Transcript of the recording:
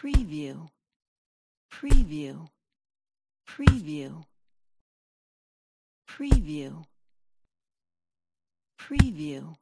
preview, preview, preview, preview, preview.